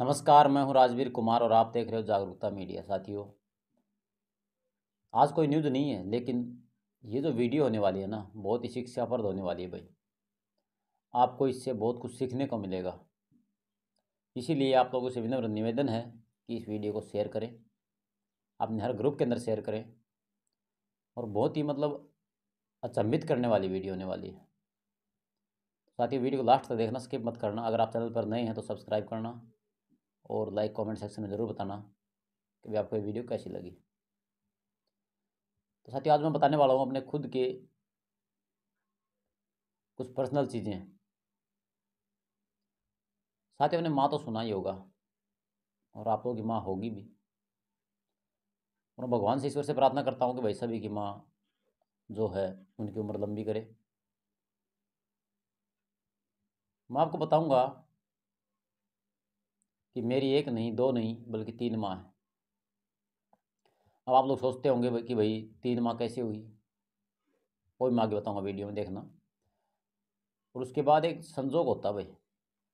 नमस्कार मैं हूं राजवीर कुमार और आप देख रहे हो जागरूकता मीडिया साथियों आज कोई न्यूज़ नहीं है लेकिन ये जो वीडियो होने वाली है ना बहुत ही शिक्षाप्रद होने वाली है भाई आपको इससे बहुत कुछ सीखने को मिलेगा इसीलिए आप लोगों से विनम्र निवेदन है कि इस वीडियो को शेयर करें अपने हर ग्रुप के अंदर शेयर करें और बहुत ही मतलब अचंभित करने वाली वीडियो होने वाली है साथ ही वीडियो को लास्ट तक देखना स्किप मत करना अगर आप चैनल पर नए हैं तो सब्सक्राइब करना और लाइक कमेंट सेक्शन में ज़रूर बताना कि आपको ये वीडियो कैसी लगी तो साथियों आज मैं बताने वाला हूँ अपने खुद के कुछ पर्सनल चीज़ें साथियों अपने माँ तो सुना ही होगा और आप लोगों की माँ होगी भी और भगवान से ईश्वर से प्रार्थना करता हूँ कि भाई सभी की माँ जो है उनकी उम्र लंबी करे मैं आपको बताऊंगा कि मेरी एक नहीं दो नहीं बल्कि तीन माँ है अब आप लोग सोचते होंगे कि भाई तीन माँ कैसे हुई वो भी मैं आगे बताऊँगा वीडियो में देखना और उसके बाद एक संजोग होता है भाई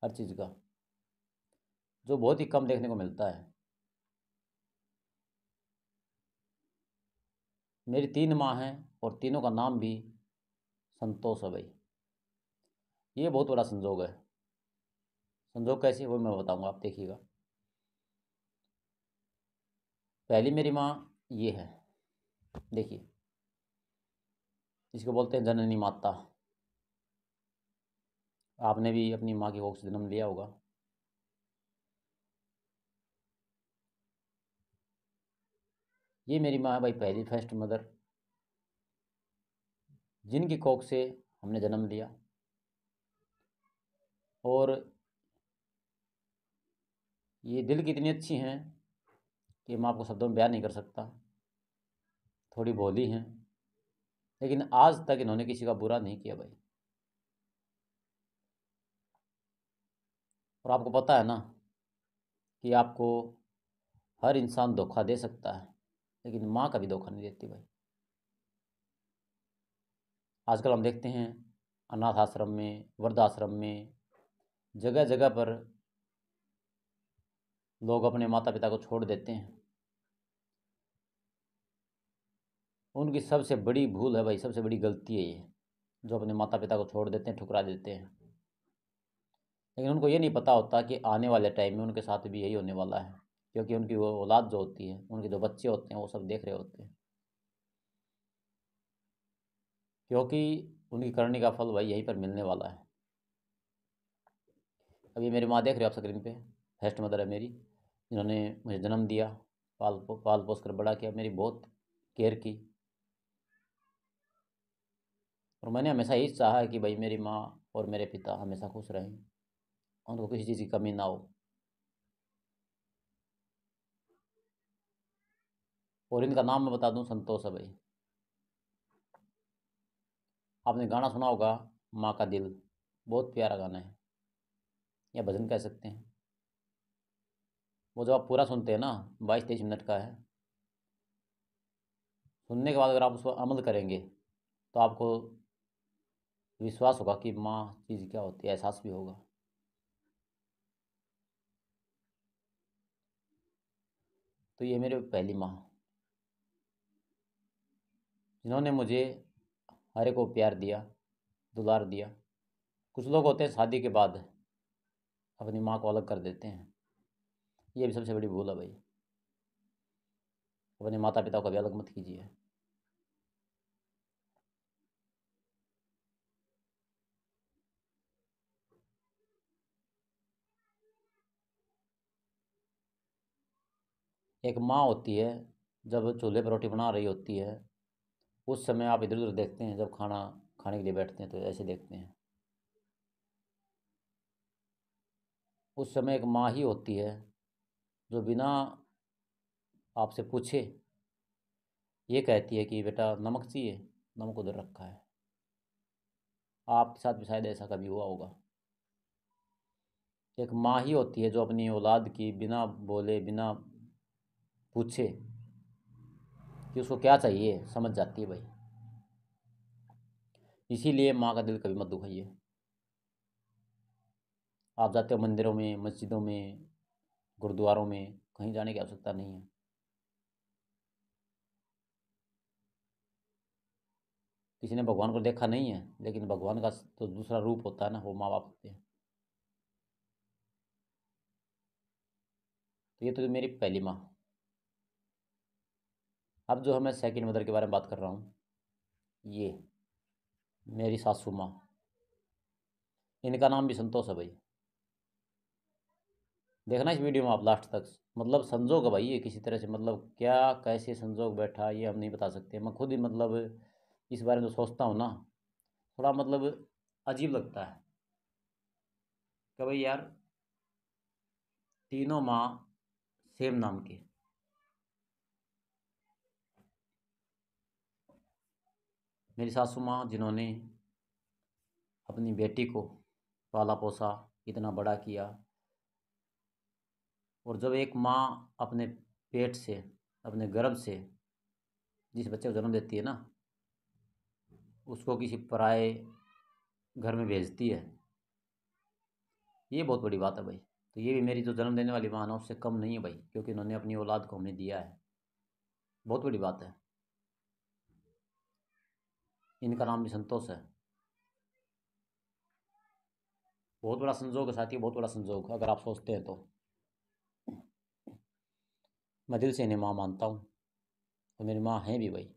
हर चीज़ का जो बहुत ही कम देखने को मिलता है मेरी तीन माँ हैं और तीनों का नाम भी संतोष है भाई ये बहुत बड़ा संजोग है संजोग कैसे वो मैं बताऊंगा आप देखिएगा पहली मेरी माँ ये है देखिए इसको बोलते हैं जननी माता आपने भी अपनी माँ की गोद से जन्म लिया होगा ये मेरी माँ है भाई पहली फर्स्ट मदर जिनकी कोख से हमने जन्म लिया और ये दिल की इतनी अच्छी हैं कि मैं आपको शब्दों में बयान नहीं कर सकता थोड़ी बोली हैं लेकिन आज तक इन्होंने किसी का बुरा नहीं किया भाई और आपको पता है ना कि आपको हर इंसान धोखा दे सकता है लेकिन माँ कभी धोखा नहीं देती भाई आजकल हम देखते हैं अनाथ आश्रम में वृद्धाश्रम में जगह जगह पर लोग अपने माता पिता को छोड़ देते हैं उनकी सबसे बड़ी भूल है भाई सबसे बड़ी गलती है ये जो अपने माता पिता को छोड़ देते हैं ठुकरा देते हैं लेकिन उनको ये नहीं पता होता कि आने वाले टाइम में उनके साथ भी यही होने वाला है क्योंकि उनकी वो औलाद जो होती है उनके जो बच्चे होते हैं वो सब देख रहे होते हैं क्योंकि उनकी करने का फल भाई यहीं पर मिलने वाला है अभी मेरी माँ देख रहे हो आप स्क्रीन पे हेस्ट मदर है मेरी इन्होंने मुझे जन्म दिया पाल पाल पोस कर बड़ा किया मेरी बहुत केयर की और मैंने हमेशा यही चाहा कि भाई मेरी माँ और मेरे पिता हमेशा खुश रहें उनको किसी चीज़ की कमी ना हो और इनका नाम मैं बता दूं संतोष है भाई आपने गाना सुना होगा माँ का दिल बहुत प्यारा गाना है या भजन कह सकते हैं वो जब आप पूरा सुनते हैं ना बाईस तेईस मिनट का है सुनने के बाद अगर आप उसको अमल करेंगे तो आपको विश्वास होगा कि माँ चीज़ क्या होती है एहसास भी होगा तो ये मेरे पहली माँ जिन्होंने मुझे हरे को प्यार दिया दुलार दिया कुछ लोग होते हैं शादी के बाद अपनी माँ को अलग कर देते हैं ये भी सबसे बड़ी भूल है भाई अपने माता पिता को भी अलग मत कीजिए एक माँ होती है जब चूल्हे पर रोटी बना रही होती है उस समय आप इधर उधर देखते हैं जब खाना खाने के लिए बैठते हैं तो ऐसे देखते हैं उस समय एक माँ ही होती है जो बिना आपसे पूछे ये कहती है कि बेटा नमक चाहिए नमक उधर रखा है आपके साथ भी शायद ऐसा कभी हुआ होगा एक माँ ही होती है जो अपनी औलाद की बिना बोले बिना पूछे कि उसको क्या चाहिए समझ जाती है भाई इसीलिए माँ का दिल कभी मत दुखाइए आप जाते हो मंदिरों में मस्जिदों में गुरुद्वारों में कहीं जाने की आवश्यकता नहीं है किसी ने भगवान को देखा नहीं है लेकिन भगवान का तो दूसरा रूप होता है ना वो माँ बाप होते हैं तो ये तो मेरी पहली माँ अब जो है मैं सेकेंड मदर के बारे में बात कर रहा हूँ ये मेरी सासू माँ इनका नाम भी संतोष है भाई देखना इस वीडियो में आप लास्ट तक मतलब संजोग भाई ये किसी तरह से मतलब क्या कैसे संजोग बैठा ये हम नहीं बता सकते मैं खुद ही मतलब इस बारे में जो तो सोचता हूँ ना थोड़ा मतलब अजीब लगता है कि भाई यार तीनों माँ सेम नाम के मेरी सासू माँ जिन्होंने अपनी बेटी को पाला पोसा इतना बड़ा किया और जब एक माँ अपने पेट से अपने गर्भ से जिस बच्चे को जन्म देती है ना उसको किसी पराए घर में भेजती है ये बहुत बड़ी बात है भाई तो ये भी मेरी जो तो जन्म देने वाली माँ है उससे कम नहीं है भाई क्योंकि उन्होंने अपनी औलाद को हमें दिया है बहुत बड़ी बात है इनका नाम भी संतोष है बहुत बड़ा संजोग है साथी बहुत बड़ा संजोग अगर आप सोचते हैं तो मैं दिल से इन्हें माँ मानता हूँ और मेरी माँ हैं भी वही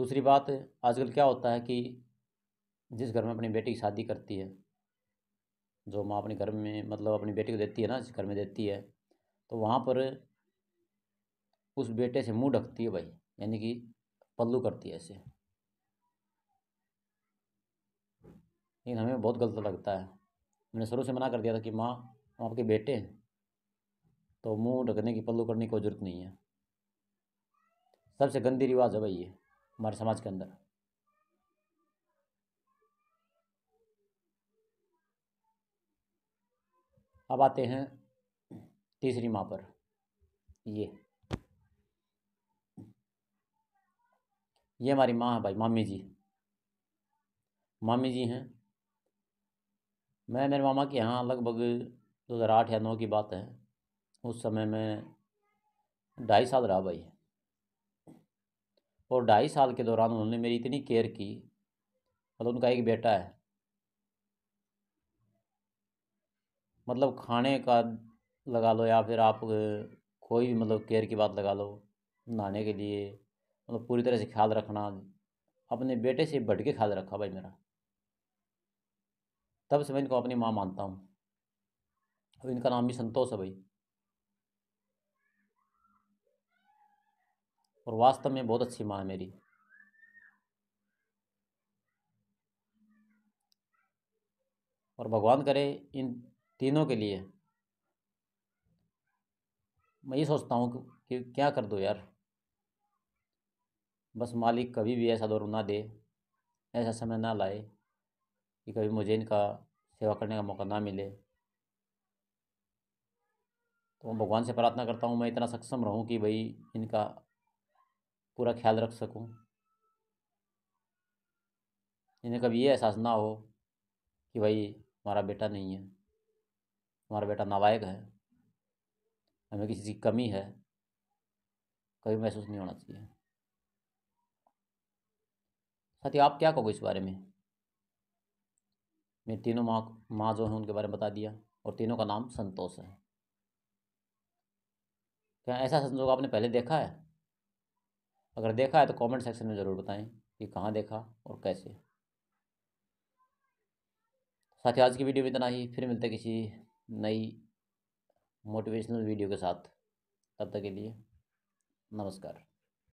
दूसरी बात आजकल क्या होता है कि जिस घर में अपनी बेटी की शादी करती है जो माँ अपने घर में मतलब अपनी बेटी को देती है ना जिस घर में देती है तो वहाँ पर उस बेटे से मुंह ढकती है भाई यानी कि पल्लू करती है ऐसे लेकिन हमें बहुत गलत लगता है मैंने शुरू से मना कर दिया था कि माँ हम आपके बेटे हैं तो मुंह ढकने की पल्लू करने की कोई ज़रूरत नहीं है सबसे गंदी रिवाज है भाई ये हमारे समाज के अंदर अब आते हैं तीसरी माँ पर ये ये हमारी माँ है भाई मामी जी मामी जी हैं मैं मेरे मामा के यहाँ लगभग दो हज़ार आठ या नौ की बात है उस समय मैं ढाई साल रहा भाई और ढाई साल के दौरान उन्होंने मेरी इतनी केयर की मतलब उनका एक बेटा है मतलब खाने का लगा लो या फिर आप कोई भी मतलब केयर की बात लगा लो नहाने के लिए मतलब पूरी तरह से ख्याल रखना अपने बेटे से बढ़ के ख्याल रखा भाई मेरा तब से मैं इनको अपनी माँ मानता हूँ अब इनका नाम भी संतोष है भाई और वास्तव में बहुत अच्छी माँ है मेरी और भगवान करे इन तीनों के लिए मैं ये सोचता हूँ कि क्या कर दो यार बस मालिक कभी भी ऐसा दौर ना दे ऐसा समय ना लाए कि कभी मुझे इनका सेवा करने का मौका ना मिले तो मैं भगवान से प्रार्थना करता हूँ मैं इतना सक्षम रहूँ कि भाई इनका पूरा ख्याल रख सकूँ इन्हें कभी ये एहसास ना हो कि भाई हमारा बेटा नहीं है हमारा बेटा नालायक है हमें किसी की कमी है कभी महसूस नहीं होना चाहिए साथी आप क्या कहोगे इस बारे में मैं तीनों माँ माँ जो हैं उनके बारे में बता दिया और तीनों का नाम संतोष है क्या ऐसा संजोग आपने पहले देखा है अगर देखा है तो कमेंट सेक्शन में ज़रूर बताएं कि कहाँ देखा और कैसे साथ ही आज की वीडियो में इतना ही फिर मिलते किसी नई मोटिवेशनल वीडियो के साथ तब तक के लिए नमस्कार